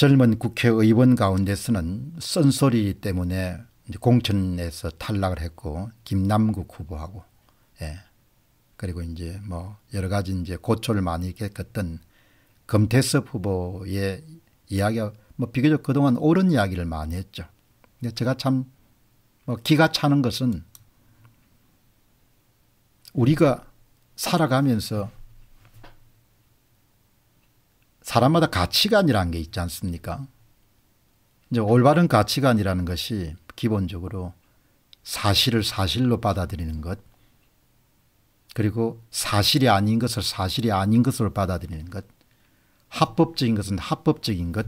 젊은 국회의원 가운데서는 쓴소리 때문에 공천에서 탈락을 했고 김남국 후보하고 예. 그리고 이제 뭐 여러 가지 이제 고초를 많이 겪었던 금태섭 후보의 이야기가 뭐 비교적 그동안 옳은 이야기를 많이 했죠. 근데 제가 참뭐 기가 차는 것은 우리가 살아가면서 사람마다 가치관이라는 게 있지 않습니까? 이제 올바른 가치관이라는 것이 기본적으로 사실을 사실로 받아들이는 것, 그리고 사실이 아닌 것을 사실이 아닌 것으로 받아들이는 것, 합법적인 것은 합법적인 것,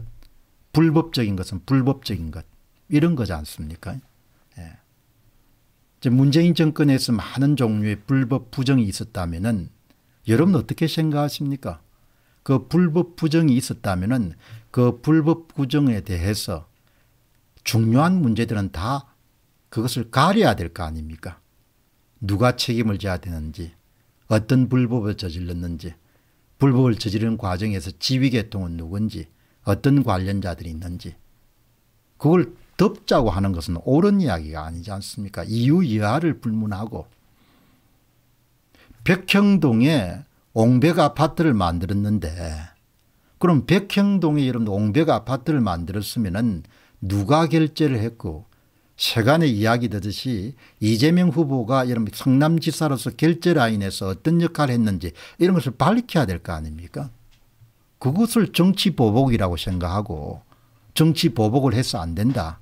불법적인 것은 불법적인 것, 이런 거지 않습니까? 예. 이제 문재인 정권에서 많은 종류의 불법 부정이 있었다면 여러분 어떻게 생각하십니까? 그 불법 부정이 있었다면은 그 불법 부정에 대해서 중요한 문제들은 다 그것을 가려야 될 거 아닙니까? 누가 책임을 져야 되는지, 어떤 불법을 저질렀는지, 불법을 저지른 과정에서 지휘계통은 누군지, 어떤 관련자들이 있는지, 그걸 덮자고 하는 것은 옳은 이야기가 아니지 않습니까? 이유 여하를 불문하고, 백형동에 옹백 아파트를 만들었는데 그럼 백형동에 이런 옹백 아파트를 만들었으면 누가 결제를 했고 세간의 이야기 되듯이 이재명 후보가 이런 성남지사로서 결제 라인에서 어떤 역할을 했는지 이런 것을 밝혀야 될 거 아닙니까? 그것을 정치 보복이라고 생각하고 정치 보복을 해서 안 된다.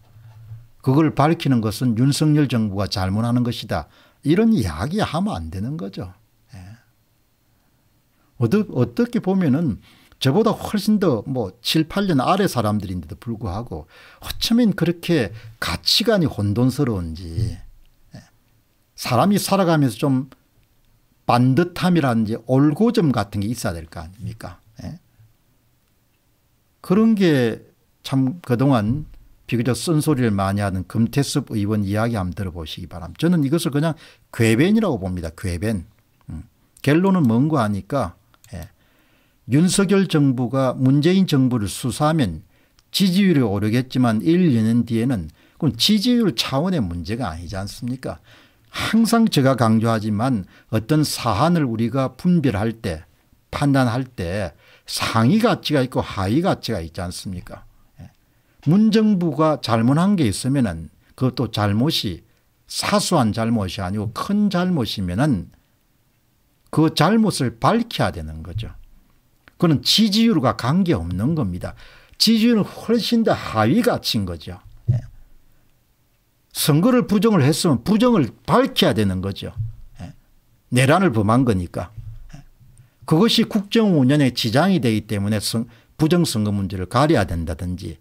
그걸 밝히는 것은 윤석열 정부가 잘못하는 것이다. 이런 이야기하면 안 되는 거죠. 어떻, 게 보면은 저보다 훨씬 더 뭐 7, 8년 아래 사람들인데도 불구하고 어쩌면 그렇게 가치관이 혼돈스러운지 예. 사람이 살아가면서 좀 반듯함이라든지 올고점 같은 게 있어야 될 거 아닙니까? 예? 그런 게 참 그동안 비교적 쓴소리를 많이 하는 금태섭 의원 이야기 한번 들어보시기 바랍니다. 저는 이것을 그냥 괴변이라고 봅니다. 괴변. 음. 결론은 뭔거하니까 윤석열 정부가 문재인 정부를 수사하면 지지율이 오르겠지만 1, 년 뒤에는 그건 지지율 차원의 문제가 아니지 않습니까 항상 제가 강조하지만 어떤 사안을 우리가 분별할 때 판단할 때 상위 가치가 있고 하위 가치가 있지 않습니까 예. 문정부가 잘못한 게 있으면 그것도 잘못이 사소한 잘못이 아니고 큰 잘못이면 은그 잘못을 밝혀야 되는 거죠. 그는 지지율과 관계없는 겁니다. 지지율은 훨씬 더 하위 가치인 거죠. 예. 선거를 부정을 했으면 부정을 밝혀야 되는 거죠. 예. 내란을 범한 거니까. 예. 그것이 국정 운영에 지장이 되기 때문에 성, 부정선거 문제를 가려야 된다든지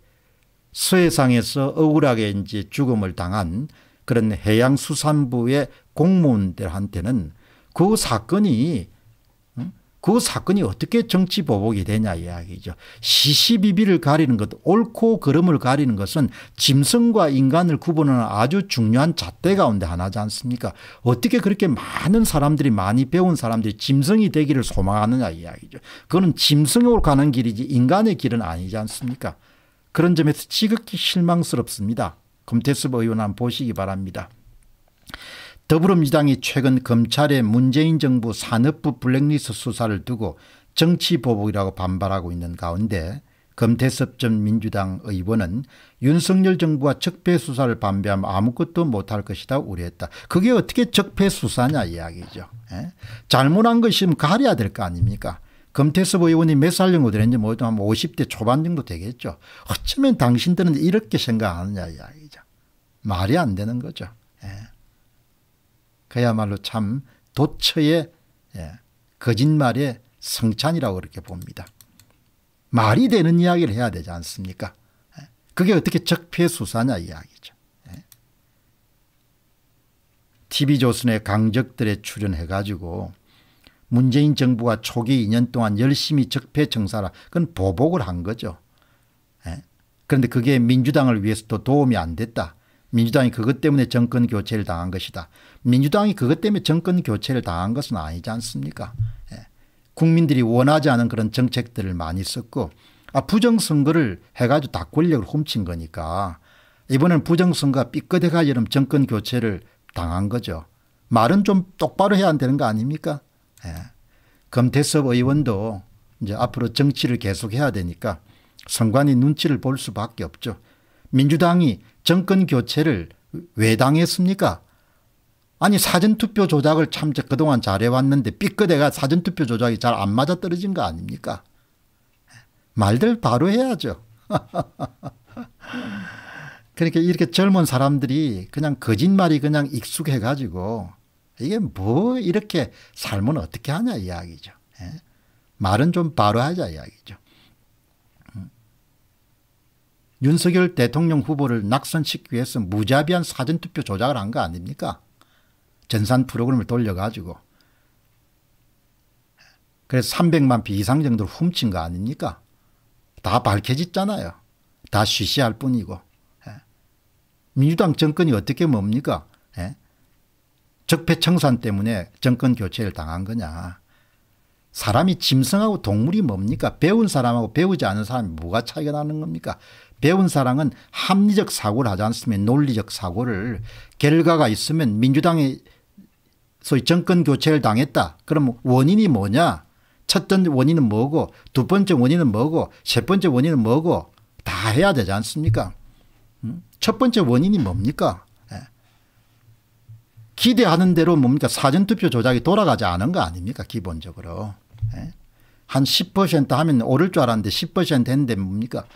서해상에서 억울하게 이제 죽음을 당한 그런 해양수산부의 공무원들한테는 그 사건이 그 사건이 어떻게 정치 보복이 되냐 이야기죠. 시시비비를 가리는 것 옳고 그름을 가리는 것은 짐승과 인간을 구분하는 아주 중요한 잣대 가운데 하나지 않습니까 어떻게 그렇게 많은 사람들이 많이 배운 사람들이 짐승이 되기를 소망하느냐 이야기죠. 그거는 짐승으로 가는 길이지 인간의 길은 아니지 않습니까 그런 점에서 지극히 실망스럽습니다. 금태섭 의원 한 보시기 바랍니다. 더불어민주당이 최근 검찰의 문재인 정부 산업부 블랙리스트 수사를 두고 정치보복이라고 반발하고 있는 가운데 검태섭전 민주당 의원은 윤석열 정부가 적폐수사를 반대하면 아무것도 못할 것이다 우려했다. 그게 어떻게 적폐수사냐 이야기죠. 에? 예? 잘못한 것이면 가려야 될 거 아닙니까 검태섭 의원이 몇 살 정도 되는지 모르죠. 한 50대 초반 정도 되겠죠. 어쩌면 당신들은 이렇게 생각하느냐 이야기죠. 말이 안 되는 거죠. 에? 예? 그야말로 참 도처의 예, 거짓말의 성찬이라고 그렇게 봅니다. 말이 되는 이야기를 해야 되지 않습니까? 예, 그게 어떻게 적폐수사냐 이야기죠. 예. TV조선의 강적들에 출연해가지고 문재인 정부가 초기 2년 동안 열심히 적폐 청사라 그건 보복을 한 거죠. 예. 그런데 그게 민주당을 위해서도 도움이 안 됐다. 민주당이 그것 때문에 정권 교체를 당한 것이다. 민주당이 그것 때문에 정권 교체를 당한 것은 아니지 않습니까? 예. 국민들이 원하지 않은 그런 정책들을 많이 썼고 아, 부정선거를 해가지고 다 권력을 훔친 거니까 이번엔 부정선거가 삐끗해가지고 정권 교체를 당한 거죠. 말은 좀 똑바로 해야 안 되는 거 아닙니까? 예. 검태섭 의원도 이제 앞으로 정치를 계속해야 되니까 선관위 눈치를 볼 수밖에 없죠. 민주당이 정권 교체를 왜 당했습니까? 아니 사전투표 조작을 참 그동안 잘해왔는데 삐끗해가 사전투표 조작이 잘 안 맞아떨어진 거 아닙니까? 말들 바로 해야죠. 그러니까 이렇게 젊은 사람들이 그냥 거짓말이 그냥 익숙해가지고 이게 뭐 이렇게 삶은 어떻게 하냐 이야기죠. 예? 말은 좀 바로 하자 이야기죠. 윤석열 대통령 후보를 낙선시키기 위해서 무자비한 사전투표 조작을 한 거 아닙니까? 전산 프로그램을 돌려가지고. 그래서 300만 표 이상 정도를 훔친 거 아닙니까? 다 밝혀졌잖아요. 다 쉬쉬할 뿐이고. 예. 민주당 정권이 어떻게 뭡니까? 예. 적폐청산 때문에 정권 교체를 당한 거냐. 사람이 짐승하고 동물이 뭡니까? 배운 사람하고 배우지 않은 사람이 뭐가 차이가 나는 겁니까? 배운 사람은 합리적 사고를 하지 않으면 논리적 사고를 결과가 있으면 민주당이 소위 정권 교체를 당했다. 그럼 원인이 뭐냐 첫 원인은 뭐고 두 번째 원인은 뭐고 세 번째 원인은 뭐고 다 해야 되지 않습니까 음? 첫 번째 원인이 뭡니까 예. 기대하는 대로 뭡니까 사전투표 조작이 돌아가지 않은 거 아닙니까 기본적으로 예. 한10% 하면 오를 줄 알았는데 10% 했는데 뭡니까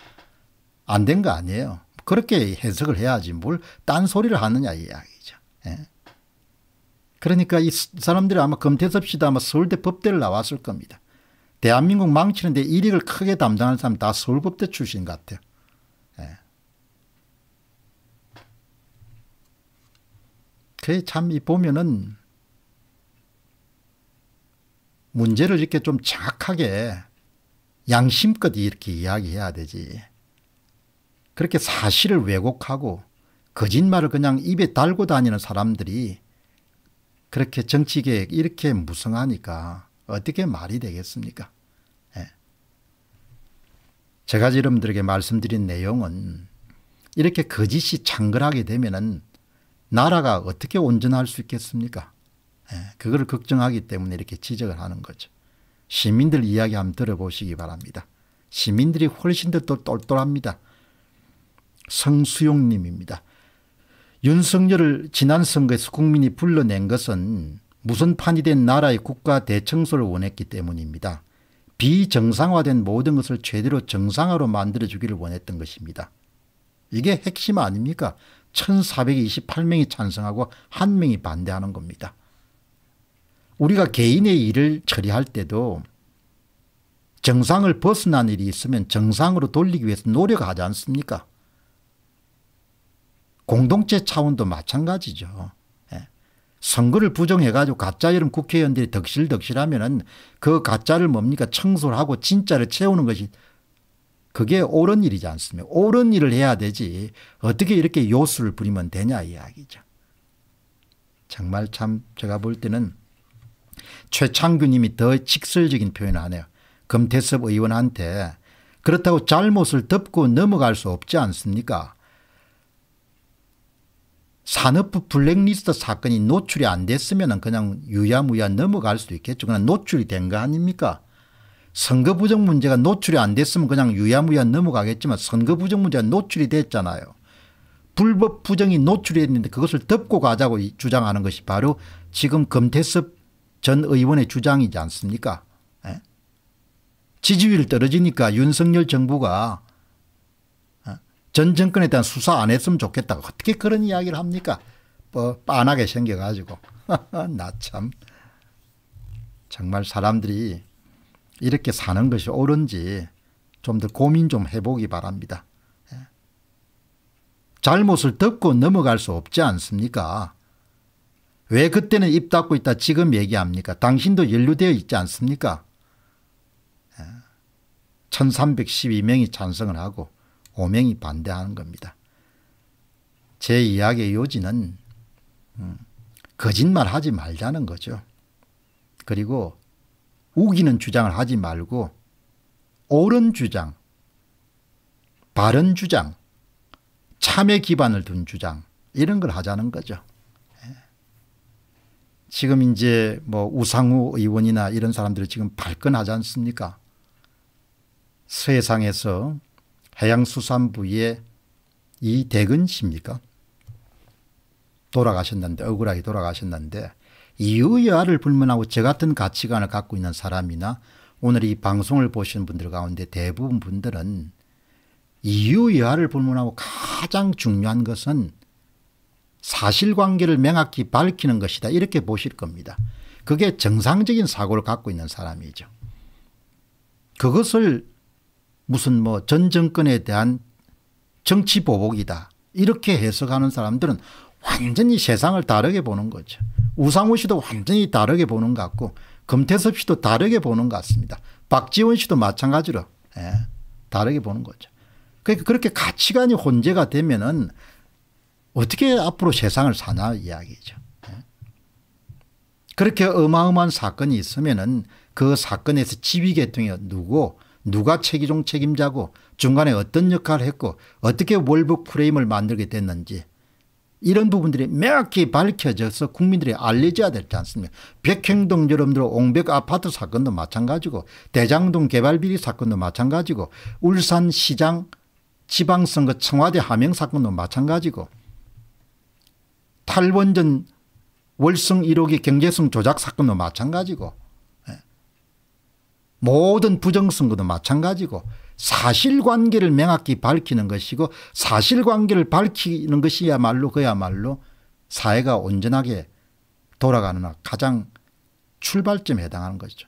안된거 아니에요. 그렇게 해석을 해야지 뭘 딴소리를 하느냐 이 이야기죠. 예. 그러니까 이 사람들이 아마 검태섭씨도 아마 서울대 법대를 나왔을 겁니다. 대한민국 망치는데 이익을 크게 담당하는 사람 다 서울법대 출신 같아요. 예. 그게 참이 보면은 문제를 이렇게 좀 정확하게 양심껏 이렇게 이야기해야 되지. 그렇게 사실을 왜곡하고 거짓말을 그냥 입에 달고 다니는 사람들이 그렇게 정치개혁 이렇게 무성하니까 어떻게 말이 되겠습니까? 예. 제가 여러분들에게 말씀드린 내용은 이렇게 거짓이 창궐하게 되면은 나라가 어떻게 온전할 수 있겠습니까? 예. 그걸 걱정하기 때문에 이렇게 지적을 하는 거죠. 시민들 이야기 한번 들어보시기 바랍니다. 시민들이 훨씬 더 똘똘합니다. 성수용 님입니다. 윤석열을 지난 선거에서 국민이 불러낸 것은 무슨 판이 된 나라의 국가 대청소를 원했기 때문입니다. 비정상화된 모든 것을 최대로 정상화로 만들어주기를 원했던 것입니다. 이게 핵심 아닙니까? 1428명이 찬성하고 1명이 반대하는 겁니다. 우리가 개인의 일을 처리할 때도 정상을 벗어난 일이 있으면 정상으로 돌리기 위해서 노력하지 않습니까? 공동체 차원도 마찬가지죠. 예. 선거를 부정해 가지고 가짜 이름 국회의원들이 덕실덕실하면은 그 가짜를 뭡니까 청소를 하고 진짜를 채우는 것이 그게 옳은 일이지 않습니까? 옳은 일을 해야 되지 어떻게 이렇게 요술을 부리면 되냐 이야기죠. 정말 참 제가 볼 때는 최창규님이 더 직설적인 표현을 하네요. 금태섭 의원한테 그렇다고 잘못을 덮고 넘어갈 수 없지 않습니까? 산업부 블랙리스트 사건이 노출이 안 됐으면 그냥 유야무야 넘어갈 수도 있겠죠. 그냥 노출이 된 거 아닙니까? 선거 부정 문제가 노출이 안 됐으면 그냥 유야무야 넘어가겠지만 선거 부정 문제가 노출이 됐잖아요. 불법 부정이 노출이 됐는데 그것을 덮고 가자고 주장하는 것이 바로 지금 검태섭전 의원의 주장이지 않습니까? 예? 지지율 떨어지니까 윤석열 정부가 전 정권에 대한 수사 안 했으면 좋겠다. 어떻게 그런 이야기를 합니까? 뭐 뻔하게 생겨가지고. 나 참. 정말 사람들이 이렇게 사는 것이 옳은지 좀 더 고민 좀 해보기 바랍니다. 예. 잘못을 덮고 넘어갈 수 없지 않습니까? 왜 그때는 입 닫고 있다 지금 얘기합니까? 당신도 연루되어 있지 않습니까? 1312명이 예. 찬성을 하고 오명이 반대하는 겁니다. 제 이야기의 요지는 음, 거짓말 하지 말자는 거죠. 그리고 우기는 주장을 하지 말고 옳은 주장, 바른 주장, 참의 기반을 둔 주장 이런 걸 하자는 거죠. 예. 지금 이제 뭐 우상우 의원이나 이런 사람들이 지금 발끈하지 않습니까? 세상에서 해양수산부의 이대근 씨입니까? 돌아가셨는데 억울하게 돌아가셨는데 이유의 아를 불문하고 저 같은 가치관을 갖고 있는 사람이나 오늘 이 방송을 보시 분들 가운데 대부분 분들은 이유 여하를 불문하고 가장 중요한 것은 사실관계를 명확히 밝히는 것이다 이렇게 보실 겁니다. 그게 정상적인 사고를 갖고 있는 사람이죠. 그것을 무슨 뭐전 정권에 대한 정치 보복이다 이렇게 해석하는 사람들은 완전히 세상을 다르게 보는 거죠. 우상호 씨도 완전히 다르게 보는 것 같고 금태섭 씨도 다르게 보는 것 같습니다. 박지원 씨도 마찬가지로 예, 다르게 보는 거죠. 그러니까 그렇게 가치관이 혼재가 되면은 어떻게 앞으로 세상을 사나 이야기죠. 예. 그렇게 어마어마한 사건이 있으면은 그 사건에서 지휘계통이 누구 누가 최기 책임자고 중간에 어떤 역할을 했고 어떻게 월북 프레임을 만들게 됐는지 이런 부분들이 명확히 밝혀져서 국민들이 알려져야 되지 않습니까 백행동 여러분들 옹벽 아파트 사건도 마찬가지고 대장동 개발비리 사건도 마찬가지고 울산시장 지방선거 청와대 하명 사건도 마찬가지고 탈원전 월성 1호기 경제성 조작 사건도 마찬가지고 모든 부정선거도 마찬가지고 사실관계를 명확히 밝히는 것이고 사실관계를 밝히는 것이야말로 그야말로 사회가 온전하게 돌아가는 가장 출발점에 해당하는 것이죠.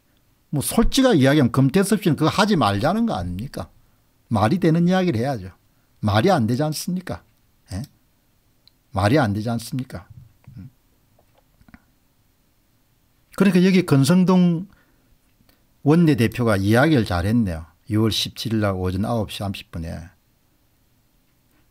뭐 솔직하게 이야기하면 금태섭 씨는 그거 하지 말자는 거 아닙니까? 말이 되는 이야기를 해야죠. 말이 안 되지 않습니까? 에? 예? 말이 안 되지 않습니까? 음. 그러니까 여기 건성동 원내대표가 이야기를 잘했네요. 6월 17일 날 오전 9시 30분에.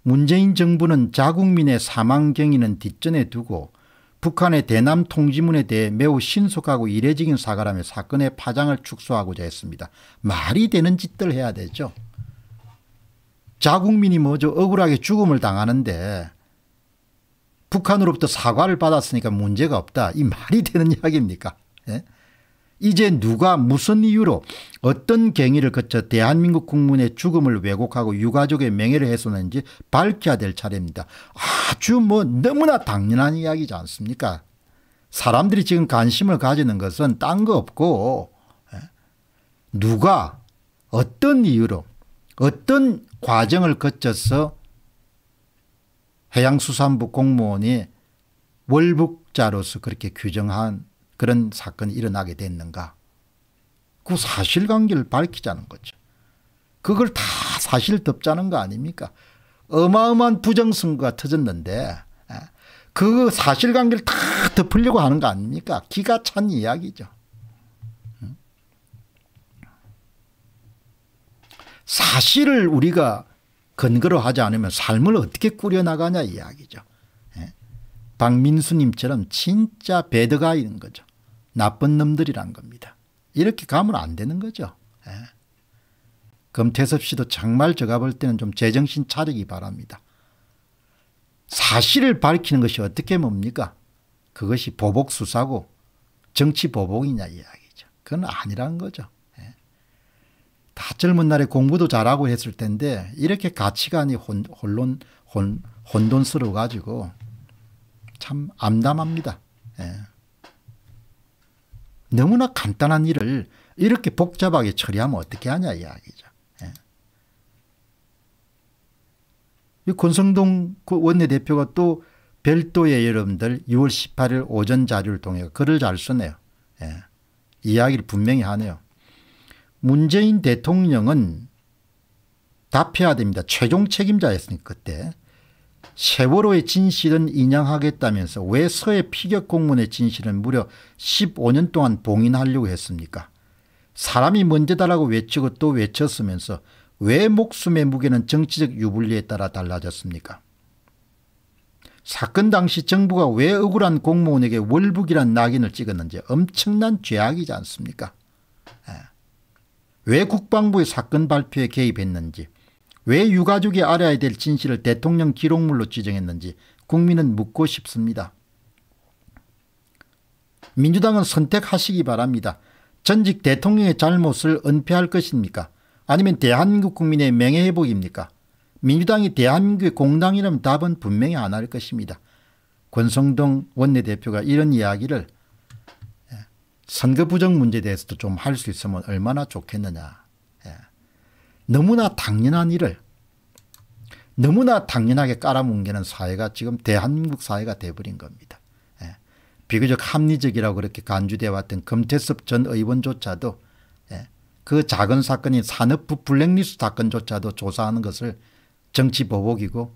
문재인 정부는 자국민의 사망 경위는 뒷전에 두고 북한의 대남 통지문에 대해 매우 신속하고 이례적인 사과라며 사건의 파장을 축소하고자 했습니다. 말이 되는 짓들 해야 되죠. 자국민이 뭐죠? 억울하게 죽음을 당하는데 북한으로부터 사과를 받았으니까 문제가 없다. 이 말이 되는 이야기입니까? 예? 이제 누가 무슨 이유로 어떤 경위를 거쳐 대한민국 국민의 죽음을 왜곡하고 유가족의 명예를 훼손했는지 밝혀야 될 차례입니다. 아주 뭐 너무나 당연한 이야기지 않습니까? 사람들이 지금 관심을 가지는 것은 딴 거 없고 예? 누가 어떤 이유로 어떤 과정을 거쳐서 해양수산부 공무원이 월북자로서 그렇게 규정한 그런 사건이 일어나게 됐는가. 그 사실관계를 밝히자는 거죠. 그걸 다 사실 덮자는 거 아닙니까? 어마어마한 부정선거가 터졌는데 예, 그 사실관계를 다 덮으려고 하는 거 아닙니까? 기가 찬 이야기죠. 사실을 우리가 근거로 하지 않으면 삶을 어떻게 꾸려나가냐 이야기죠. 박민수님처럼 진짜 배드가인 거죠. 나쁜 놈들이란 겁니다. 이렇게 가면 안 되는 거죠. 예. 금태섭 씨도 정말 제가 볼 때는 좀 제정신 차리기 바랍니다. 사실을 밝히는 것이 어떻게 뭡니까? 그것이 보복 수사고 정치 보복이냐 이야기죠. 그건 아니란 거죠. 예. 다 젊은 날에 공부도 잘하고 했을 텐데 이렇게 가치관이 혼, 혼론, 혼, 혼돈스러워 가지고 참 암담합니다. 예. 너무나 간단한 일을 이렇게 복잡하게 처리하면 어떻게 하냐 이야기죠. 예. 이 권성동 그 원내대표가 또 별도의 여러분들 6월 18일 오전 자료를 통해 글을 잘 쓰네요. 예. 이야기를 분명히 하네요. 문재인 대통령은 답해야 됩니다. 최종 책임자였으니까 그때. 세월호의 진실은 인양하겠다면서 왜 서해 피격 공문의 진실은 무려 15년 동안 봉인하려고 했습니까? 사람이 먼저다라고 외치고 또 외쳤으면서 왜 목숨의 무게는 정치적 유불리에 따라 달라졌습니까? 사건 당시 정부가 왜 억울한 공무원에게 월북이란 낙인을 찍었는지 엄청난 죄악이지 않습니까? 예. 왜 국방부의 사건 발표에 개입했는지 왜 유가족이 알아야 될 진실을 대통령 기록물로 지정했는지 국민은 묻고 싶습니다. 민주당은 선택하시기 바랍니다. 전직 대통령의 잘못을 은폐할 것입니까? 아니면 대한민국 국민의 명예회복입니까? 민주당이 대한민국의 공당이라면 답은 분명히 안 할 것입니다. 권성동 원내대표가 이런 이야기를 예, 선거 부정 문제에 대해서도 좀 할 수 있으면 얼마나 좋겠느냐. 너무나 당연한 일을 너무나 당연하게 깔아뭉개는 사회가 지금 대한민국 사회가 돼버린 겁니다. 예. 비교적 합리적이라고 그렇게 간주되 왔던 금태섭 전 의원조차도 예. 그 작은 사건인 산업부 블랙리스트 사건조차도 조사하는 것을 정치보복이고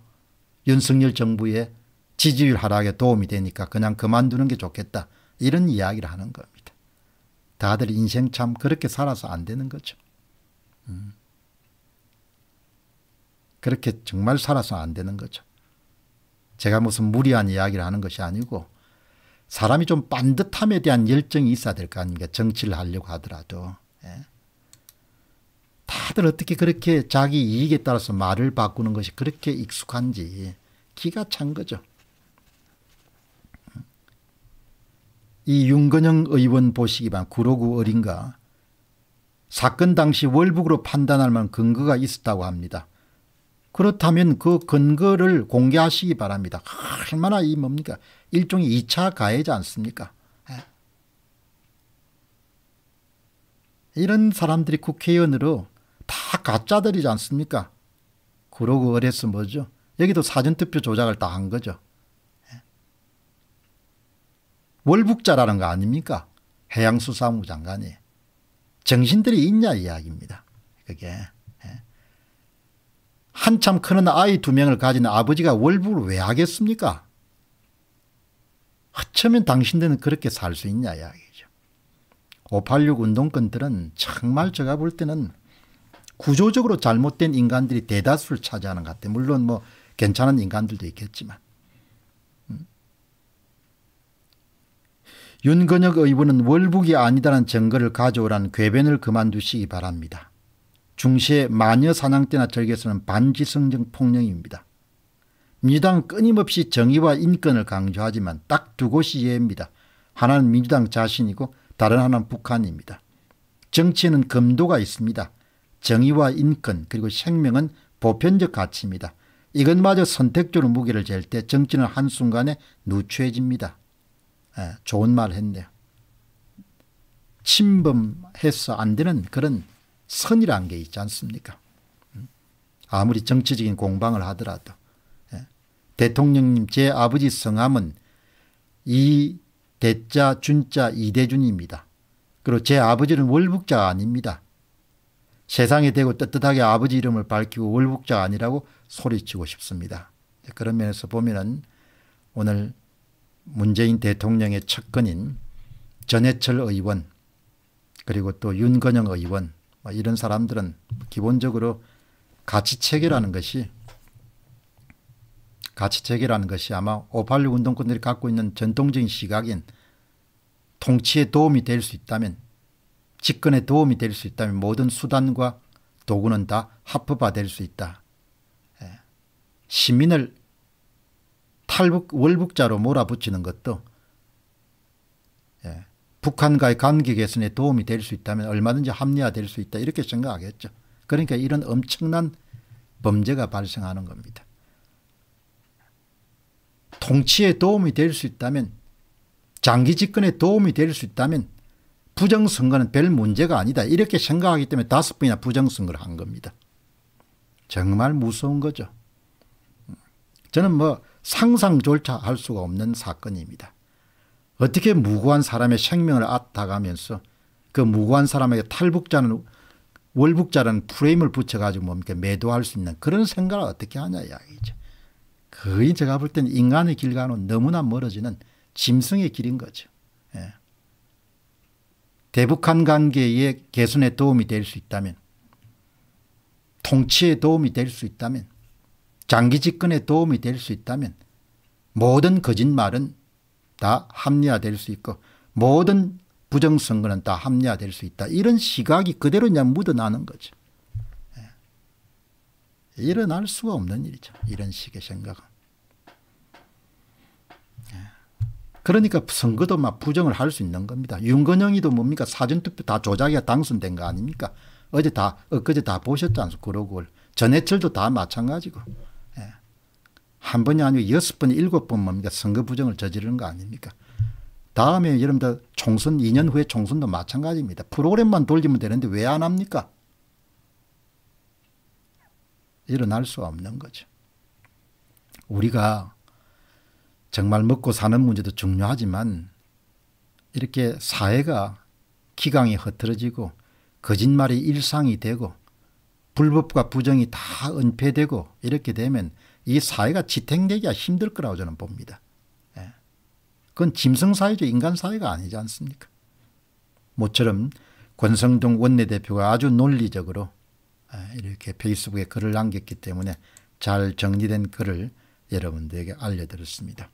윤석열 정부의 지지율 하락에 도움이 되니까 그냥 그만두는 게 좋겠다. 이런 이야기를 하는 겁니다. 다들 인생 참 그렇게 살아서 안 되는 거죠. 음. 그렇게 정말 살아서 안 되는 거죠. 제가 무슨 무리한 이야기를 하는 것이 아니고 사람이 좀 반듯함에 대한 열정이 있어야 될 거 아닙니까? 정치를 하려고 하더라도. 예. 다들 어떻게 그렇게 자기 이익에 따라서 말을 바꾸는 것이 그렇게 익숙한지 기가 찬 거죠. 이 윤건영 의원 보시기만 구로구 어린가 사건 당시 월북으로 판단할 만한 근거가 있었다고 합니다. 그렇다면 그 근거를 공개하시기 바랍니다. 얼마나 이 뭡니까? 일종의 2차 가해지 않습니까? 예. 이런 사람들이 국회의원으로 다 가짜들이지 않습니까? 그러고 어래서 뭐죠? 여기도 사전투표 조작을 다 한 거죠. 예. 월북자라는 거 아닙니까? 해양수사무 장관이. 정신들이 있냐 이야기입니다. 그게. 한참 크는 아이 두 명을 가진 아버지가 월북을 왜 하겠습니까? 어쩌면 당신들은 그렇게 살 수 있냐 이야기죠. 586 운동권들은 정말 제가 볼 때는 구조적으로 잘못된 인간들이 대다수를 차지하는 것 같아요. 물론 뭐 괜찮은 인간들도 있겠지만. 음. 윤건혁 의원은 월북이 아니다는 증거를 가져오라는 궤변을 그만두시기 바랍니다. 중시의 마녀 사냥 때나 절개서는 반지성적 폭력입니다. 민주당 끊임없이 정의와 인권을 강조하지만 딱 두 곳이 예입니다. 하나는 민주당 자신이고 다른 하나는 북한입니다. 정치에는 검도가 있습니다. 정의와 인권 그리고 생명은 보편적 가치입니다. 이것마저 선택적으로 무게를 잴 때 정치는 한순간에 누추해집니다. 예, 좋은 말 했네요. 침범해서 안 되는 그런 선이라는게 있지 않습니까? 음? 아무리 정치적인 공방을 하더라도 예. 대통령님 제 아버지 성함은 이 대자 준자 이대준입니다. 그리고 제 아버지는 월북자 아닙니다. 세상에 대고 떳떳하게 아버지 이름을 밝히고 월북자 아니라고 소리치고 싶습니다. 그런 면에서 보면은 오늘 문재인 대통령의 측근인 전해철 의원 그리고 또 윤건영 의원 이런 사람들은 기본적으로 가치체계라는 것이 가치체계라는 것이 아마 586 운동권들이 갖고 있는 전통적인 시각인 통치에 도움이 될 수 있다면 집권에 도움이 될 수 있다면 모든 수단과 도구는 다 합법화될 수 있다. 예. 시민을 탈북 월북자로 몰아붙이는 것도 예. 북한과의 관계 개선에 도움이 될 수 있다면 얼마든지 합리화될 수 있다 이렇게 생각하겠죠. 그러니까 이런 엄청난 범죄가 발생하는 겁니다. 통치에 도움이 될 수 있다면 장기 집권에 도움이 될 수 있다면 부정선거는 별 문제가 아니다 이렇게 생각하기 때문에 다섯 번이나 부정선거를 한 겁니다. 정말 무서운 거죠. 저는 뭐 상상조차 할 수가 없는 사건입니다. 어떻게 무고한 사람의 생명을 앗다가면서그 무고한 사람에게 탈북자는 월북자라는 프레임을 붙여가지고 뭡니까 매도할 수 있는 그런 생각을 어떻게 하냐 이야기죠. 거의 제가 볼 때는 인간의 길과는 너무나 멀어지는 짐승의 길인 거죠. 예. 대북한 관계의 개선에 도움이 될 수 있다면 통치에 도움이 될 수 있다면 장기 집권에 도움이 될 수 있다면 모든 거짓말은 다 합리화될 수 있고 모든 부정선거는 다 합리화될 수 있다. 이런 시각이 그대로 그냥 묻어나는 거죠. 예. 일어날 수가 없는 일이죠. 이런 식의 생각은. 예. 그러니까 선거도 막 부정을 할 수 있는 겁니다. 윤건영이도 뭡니까 사전투표 다 조작이야 당선된 거 아닙니까? 어제 다 엊그제 다 보셨지 않습니까? 그러고 전해철도 다 마찬가지고. 한 번이 아니고 여섯 번, 일곱 번 뭡니까? 선거 부정을 저지르는 거 아닙니까? 다음에 여러분들 총선 2년 후에 총선도 마찬가지입니다. 프로그램만 돌리면 되는데 왜 안 합니까? 일어날 수 없는 거죠. 우리가 정말 먹고 사는 문제도 중요하지만 이렇게 사회가 기강이 흐트러지고 거짓말이 일상이 되고 불법과 부정이 다 은폐되고 이렇게 되면 이 사회가 지탱되기가 힘들 거라고 저는 봅니다. 예. 그건 짐승사회죠. 인간사회가 아니지 않습니까? 모처럼 권성동 원내대표가 아주 논리적으로 예, 이렇게 페이스북에 글을 남겼기 때문에 잘 정리된 글을 여러분들에게 알려드렸습니다.